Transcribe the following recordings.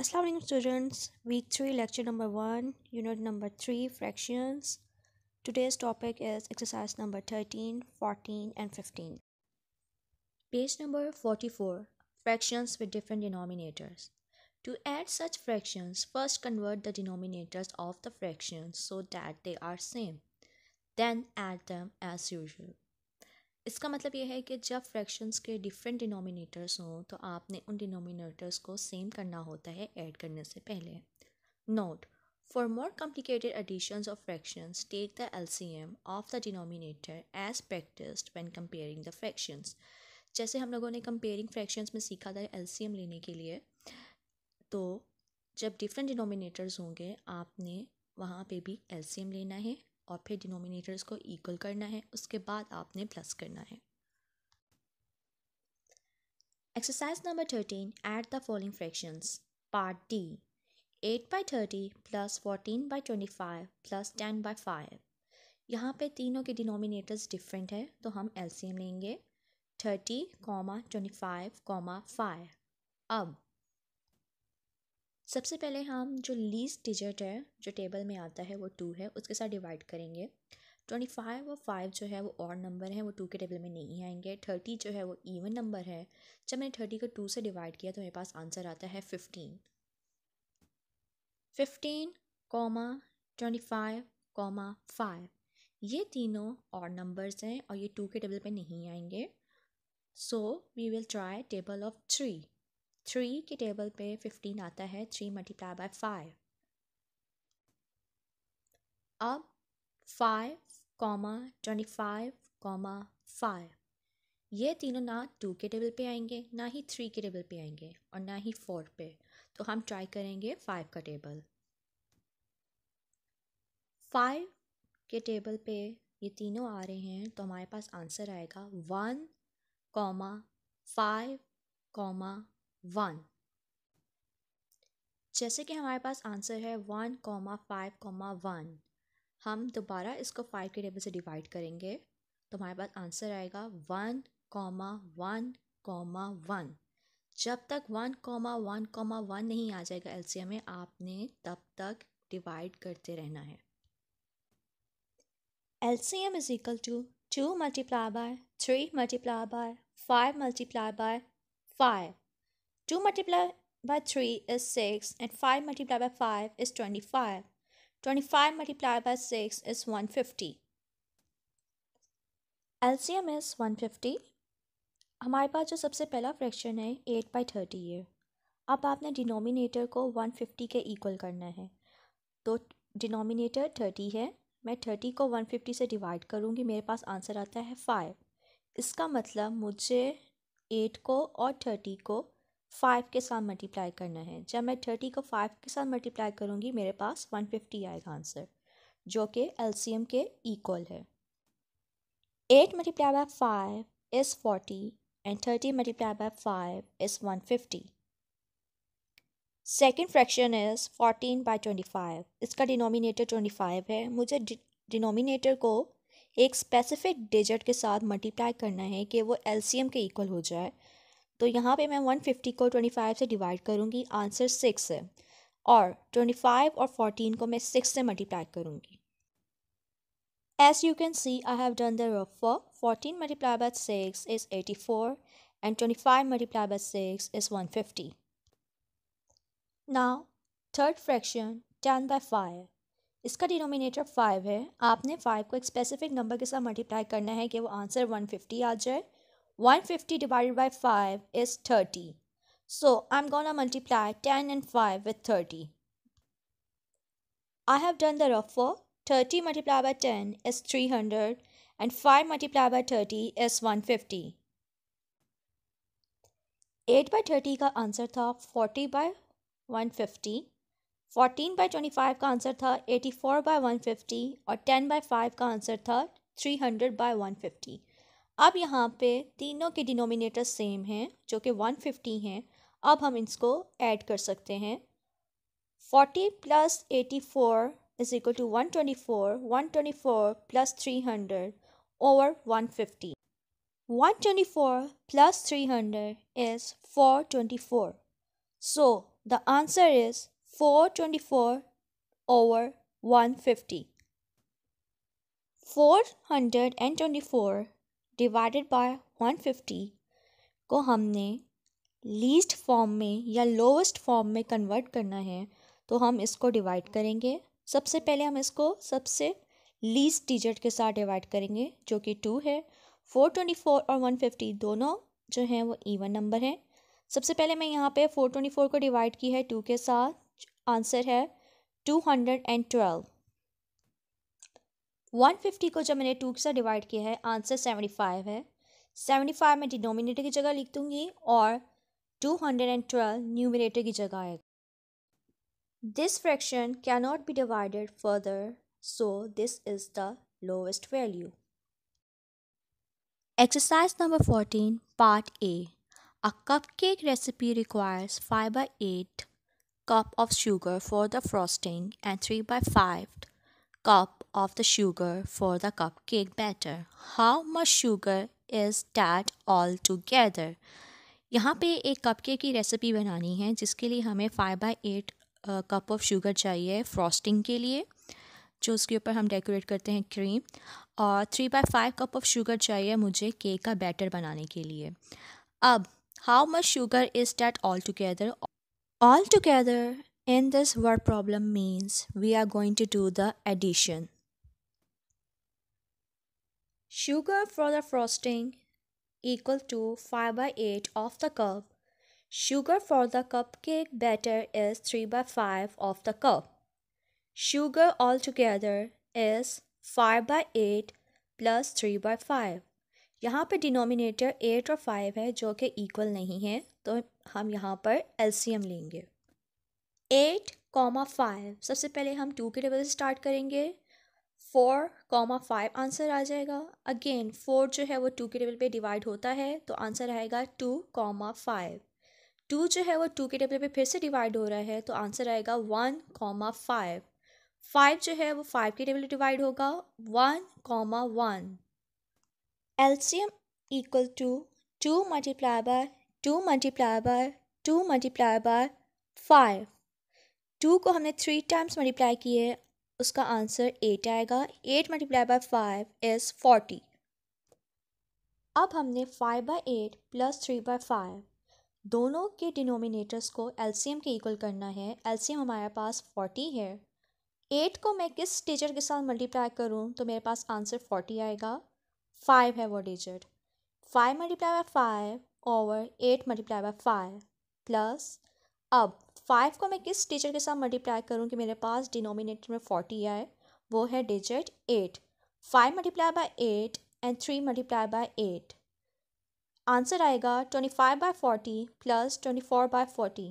Assalamualaikum students, week 3 lecture number 1, unit number 3, fractions. Today's topic is exercise number 13, 14 and 15. Page number 44, fractions with different denominators. To add such fractions, first convert the denominators of the fractions so that they are same. Then add them as usual. इसका मतलब यह है कि जब fractions के different denominators हों तो आपने उन डिनोमिनेटर्स को सेम करना होता है ऐड करने से पहले note for more complicated additions of fractions take the LCM of the denominator as practice when comparing the fractions जैसे हम लोगों ने कंपेयरिंग फ्रैक्शंस में सीखा था एलसीएम लेने के लिए तो जब डिफरेंट डिनोमिनेटर्स होंगे आपने वहाँ पे भी एलसीएम लेना है और फिर डिनोमिनेटर्स को इक्वल करना है उसके बाद आपने प्लस करना है exercise number thirteen add the following fractions part D eight by thirty plus fourteen by twenty five plus ten by five यहाँ पे तीनों के डिनोमिनेटर्स डिफरेंट है तो हम एम लेंगे thirty comma twenty five comma five अब सबसे पहले हम जो लीस्ट डिजिट है जो टेबल में आता है वो टू है उसके साथ डिवाइड करेंगे ट्वेंटी फाइव और फाइव जो है वो और नंबर है वो टू के टेबल में नहीं आएंगे थर्टी जो है वो इवन नंबर है जब मैंने थर्टी को टू से डिवाइड किया तो मेरे पास आंसर आता है fifteen fifteen comma twenty five comma five ये तीनों और नंबर्स हैं और ये टू के टेबल पे नहीं आएंगे so we will try table of three three के टेबल पे फिफ्टीन आता है थ्री मल्टीप्लाई बाय फाइव अब five comma twenty five comma five ये तीनों ना टू के टेबल पे आएंगे ना ही थ्री के टेबल पे आएंगे और ना ही फोर पे तो हम ट्राई करेंगे फाइव का टेबल फाइव के टेबल पे ये तीनों आ रहे हैं तो हमारे पास आंसर आएगा one comma five comma one जैसे कि हमारे पास आंसर है one comma five comma one हम दोबारा इसको फाइव के टेबल से डिवाइड करेंगे तो हमारे पास आंसर आएगा one comma one comma one जब तक one comma one comma one नहीं आ जाएगा एलसीएम में आपने तब तक डिवाइड करते रहना है LCM is equal to two multiply by three multiply by five multiply by five 2 multiplied by 3 is 6 and 5 multiplied by 5 is 25. 25 multiplied by 6 is 150. LCM is one fifty हमारे पास जो सबसे पहला फ्रैक्शन है एट बाई थर्टी है अब आपने denominator को वन फिफ्टी के इक्वल करना है तो डिनोमिनेटर थर्टी है मैं थर्टी को वन फिफ्टी से डिवाइड करूँगी मेरे पास आंसर आता है फाइव इसका मतलब मुझे एट को और थर्टी को फ़ाइव के साथ मल्टीप्लाई करना है जब मैं थर्टी को फ़ाइव के साथ मल्टीप्लाई करूँगी मेरे पास वन फिफ्टी आएगा आंसर जो कि एलसीएम के इक्वल है eight multiply by five is forty and thirty multiply by five is one fifty second fraction is fourteen by twenty five इसका डिनोमिनेटर ट्वेंटी फाइव है मुझे डिनोमिनेटर को एक स्पेसिफिक डिजिट के साथ मल्टीप्लाई करना है कि वो एलसीएम के इक्वल हो जाए तो यहाँ पे मैं वन फिफ्टी को ट्वेंटी फाइव से डिवाइड करूँगी आंसर सिक्स है और ट्वेंटी फाइव और 14 को मैं सिक्स से मल्टीप्लाई करूँगी as you can see I have done the rough for fourteen multiply by six is eighty four and twenty five multiply by six is one fifty ना third fraction ten by five इसका denominator five है आपने five को एक specific number के साथ multiply करना है कि वो आंसर वन फिफ्टी आ जाए 150 divided by 5 is 30. So I'm gonna multiply 10 and 5 with 30. I have done the rough work. 30 multiplied by 10 is 300 and 5 multiplied by 30 is 150. 8 by thirty का answer था 40 by 150, 14 by 25 का answer था 84 by 150 or 10 by 5 का answer था 300 by 150. अब यहाँ पे तीनों के डिनोमिनेटर सेम हैं जो कि वन फिफ्टी हैं अब हम इसको ऐड कर सकते हैं forty plus eighty four is equal to one twenty four one twenty four plus three hundred over one fifty one twenty four plus three hundred is four twenty four so the answer is four twenty four over one fifty four hundred and twenty four divided by 150 को हमने least form में या lowest form में convert करना है तो हम इसको डिवाइड करेंगे सबसे पहले हम इसको सबसे लीस्ट डिजिट के साथ डिवाइड करेंगे जो कि टू है फोर ट्वेंटी फोर और वन फिफ्टी दोनों जो हैं वो इवन नंबर हैं सबसे पहले मैं यहाँ पे फोर ट्वेंटी फोर को डिवाइड की है टू के साथ आंसर है two hundred and twelve one fifty को जब मैंने टू से डिवाइड किया है आंसर सेवेंटी फाइव है सेवेंटी फाइव में डिनोमिनेटर की जगह लिख दूंगी और two hundred and twelve numerator की जगह है this fraction can not be divided further so this is the lowest value exercise number fourteen part A a cup cake recipe requires five by eight cup of sugar for the frosting and three by five cup of the sugar for the cupcake batter. How much sugar is that all together? यहाँ पे एक cupcake की recipe बनानी है जिसके लिए हमें five by eight cup of sugar चाहिए फ्रॉस्टिंग के लिए जो उसके ऊपर हम डेकोरेट करते हैं क्रीम और three by five cup of sugar चाहिए मुझे केक का बैटर बनाने के लिए अब how much sugar is that all together all together in this word problem means we are going to do the addition Sugar for the frosting equal to 5 by 8 of the cup. Sugar for the cupcake batter is 3 by 5 of the cup. Sugar altogether is 5 by 8 plus three by five यहाँ पे denominator eight और five है जो कि equal नहीं है तो हम यहाँ पर एलसीएम लेंगे एट कॉमा फाइव सबसे पहले हम टू के टेबल से स्टार्ट करेंगे फोर कॉमा फाइव आंसर आ जाएगा अगेन फोर जो है वो टू के टेबल पे डिवाइड होता है तो आंसर आएगा टू कॉमा फाइव टू जो है वो टू के टेबल पे फिर से डिवाइड हो रहा है तो आंसर आएगा वन कॉमा फाइव फाइव जो है वो फाइव के टेबल पे डिवाइड होगा one comma one LCM equal to two multiply by two multiply by two multiply by five two को हमने थ्री टाइम्स मल्टीप्लाई किए उसका आंसर एट आएगा eight multiply by five is forty अब हमने five by eight plus three by five दोनों के denominators को एलसीएम के इक्वल करना है एलसीएम हमारे पास फोर्टी है एट को मैं किस डिजिट के साथ मल्टीप्लाई करूँ तो मेरे पास आंसर फोर्टी आएगा फाइव है वो digit five multiply by five over eight multiply by five plus अब फाइव को मैं किस डिजिट के साथ मल्टीप्लाई करूँ कि मेरे पास डिनोमिनेटर में फोर्टी आए वो है digit eight five multiply by eight and three multiply by eight answer आएगा twenty five by forty plus twenty four by forty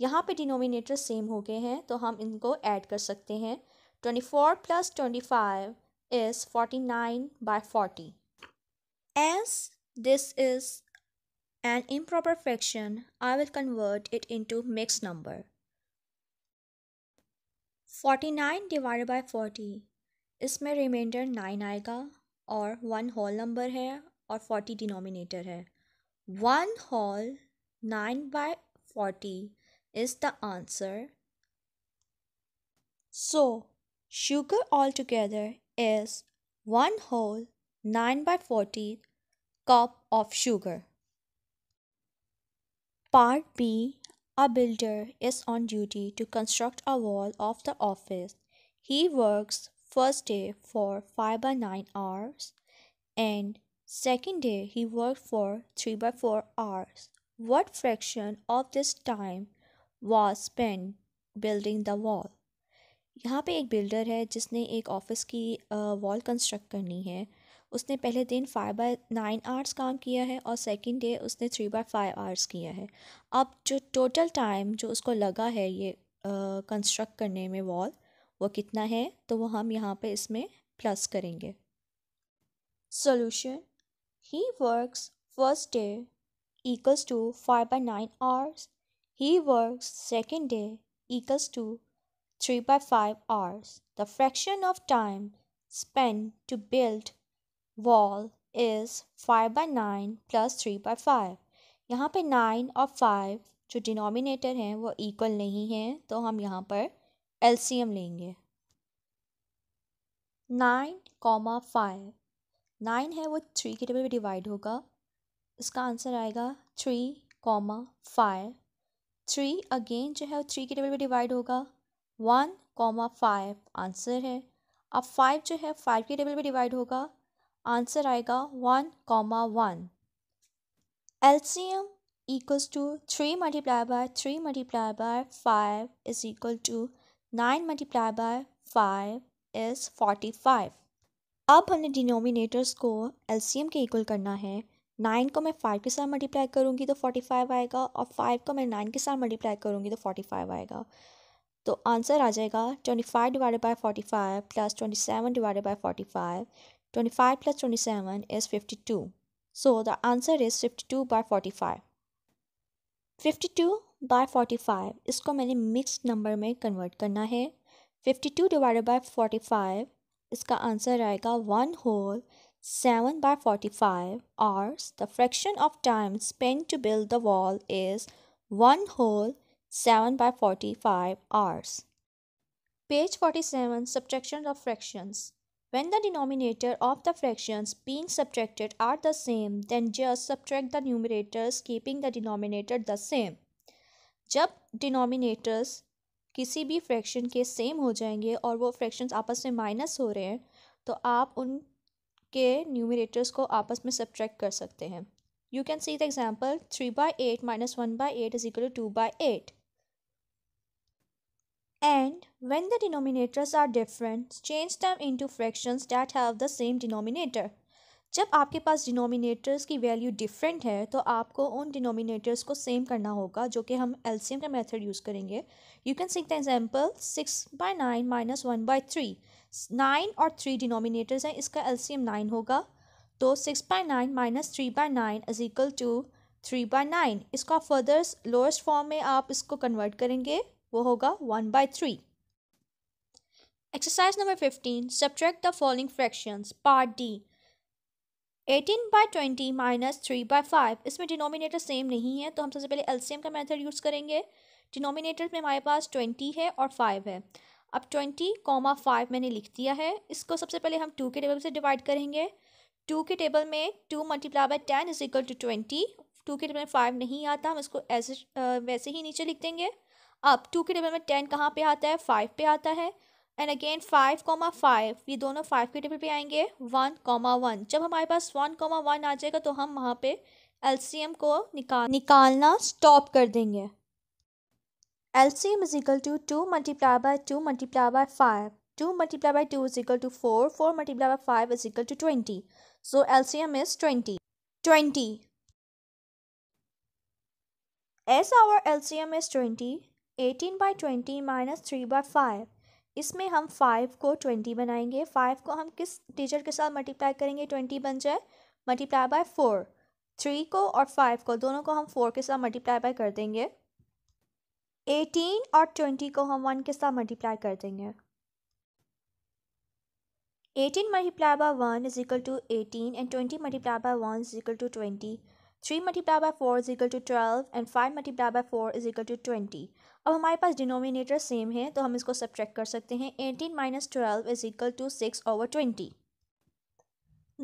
यहाँ पे डिनोमिनेटर सेम हो गए हैं तो हम इनको ऐड कर सकते हैं twenty four plus twenty five is forty nine by forty as this is an improper fraction, I will convert it into mixed number. 49 divided by 40. इसमें remainder 9 आएगा और one whole number है और 40 denominator है One whole 9 by 40 is the answer. So, sugar altogether is 1 whole 9 by 40 cup of sugar. Part B A builder is on duty to construct a wall of the office. He works first day for 5 by 9 hours and second day he worked for 3 by 4 hours. What fraction of this time was spent building the wall? यहाँ पे एक builder है जिसने एक office की wall construct करनी है उसने पहले दिन फाइव बाई नाइन आवर्स काम किया है और सेकेंड डे उसने थ्री बाय फाइव आवर्स किया है अब जो टोटल टाइम जो उसको लगा है ये कंस्ट्रक्ट करने में वॉल वो कितना है तो वो हम यहाँ पे इसमें प्लस करेंगे solution he works first day equals to five by nine hours he works second day equals to three by five hours the fraction of time spend to build wall is five by nine plus three by five यहाँ पे nine और five जो denominator हैं वो equal नहीं हैं तो हम यहाँ पर एलसीएम लेंगे नाइन कॉमा फाइव नाइन है वो थ्री के टेबल में डिवाइड होगा इसका आंसर आएगा three comma five three again जो है वो थ्री के टेबल में डिवाइड होगा वन कॉमा फाइव आंसर है अब फाइव जो है फाइव के टेबल में डिवाइड होगा आंसर आएगा one comma one equals to three multiply by three multiply by five is equal to nine multiply by five is forty five अब हमने डिनोमिनेटर्स को एलसीएम के इक्वल करना है नाइन को मैं फाइव के साथ मल्टीप्लाई करूँगी तो फोर्टी फाइव आएगा और फाइव को मैं नाइन के साथ मल्टीप्लाई करूँगी तो फोर्टी फाइव आएगा तो आंसर आ जाएगा twenty five divided by forty five plus twenty seven divided by forty five 25 plus 27 is 52. So the answer is 52 by 45. 52 by 45 is ko mixed number mein convert karna hai. 52 divided by 45 is ka answer aayega 1 whole 7 by 45 hours. the fraction of time spent to build the wall is 1 whole 7 by 45 hours. Page 47 Subtraction of Fractions When the denominator of the fractions being subtracted are the same, then just subtract the numerators keeping the denominator the same. जब denominators किसी भी fraction के same हो जाएंगे और वो fractions आपस में माइनस हो रहे हैं तो आप उनके न्यूमिनेटर्स को आपस में सब्ट्रैक्ट कर सकते हैं you can see the example three by eight minus one by eight is equal to two by eight And when the denominators are different, change them into fractions that have the same denominator. जब आपके पास denominators की value different है तो आपको उन denominators को same करना होगा जो कि हम एलसीएम का मेथड यूज़ करेंगे you can see the example six by nine minus one by three nine और थ्री डिनोमिनेटर्स हैं इसका एलसीएम नाइन होगा तो six by nine minus three by nine is equal to three by nine इसका furthers further lowest form में आप इसको convert करेंगे वो होगा one by three exercise number fifteen subtract the following fractions part D eighteen by twenty minus three by five इसमें denominator same नहीं है तो हम सबसे पहले एलसीएम का मेथड यूज़ करेंगे डिनोमिनेटर में हमारे पास ट्वेंटी है और फाइव है अब ट्वेंटी कॉमा फाइव मैंने लिख दिया है इसको सबसे पहले हम टू के टेबल से डिवाइड करेंगे टू के टेबल में two multiply by ten is equal to twenty two के टेबल में फाइव नहीं आता हम इसको ऐसे वैसे ही नीचे लिख देंगे अब टू के टेबल में टेन कहाँ पे आता है फाइव पे आता है and again five comma five ये दोनों फाइव के टेबल पे आएंगे वन कॉमा वन जब हमारे पास वन कॉमा वन आ जाएगा तो हम वहाँ पे एलसीएम को निकाल निकालना स्टॉप कर देंगे L LCM is equal to two multiply by two multiply by five two multiply by two is equal to four four multiply by five is equal to twenty so L C M is twenty twenty as our L C M is twenty eighteen by twenty minus three by five इसमें हम five को twenty बनाएंगे five को हम किस teacher के साथ multiply करेंगे ट्वेंटी बन जाए मल्टीप्लाई बाय फोर थ्री को और फाइव को दोनों को हम फोर के साथ मल्टीप्लाई बाय कर देंगे एटीन और ट्वेंटी को हम वन के साथ मल्टीप्लाई कर देंगे eighteen multiply by one is equal to eighteen and twenty multiply by one is equal to twenty three multiply by four is equal to twelve and five multiply by four is equal to twenty अब हमारे पास denominator same है तो हम इसको सब कर सकते हैं eighteen minus twelve is equal to six over twenty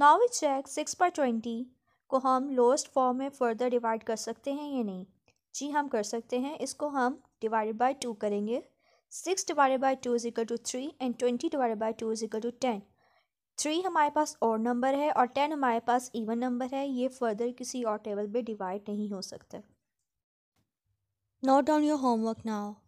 now we check six पर ट्वेंटी को हम लोएस्ट फॉर्म में फर्दर डिवाइड कर सकते हैं या नहीं जी हम कर सकते हैं इसको हम डिवाइडेड बाई टू करेंगे six divided by two is equal to three and twenty divided by two is equal to ten three हमारे पास और नंबर है और टेन हमारे पास इवन नंबर है ये फर्दर किसी और टेबल पे डिवाइड नहीं हो सकता note down your homework now.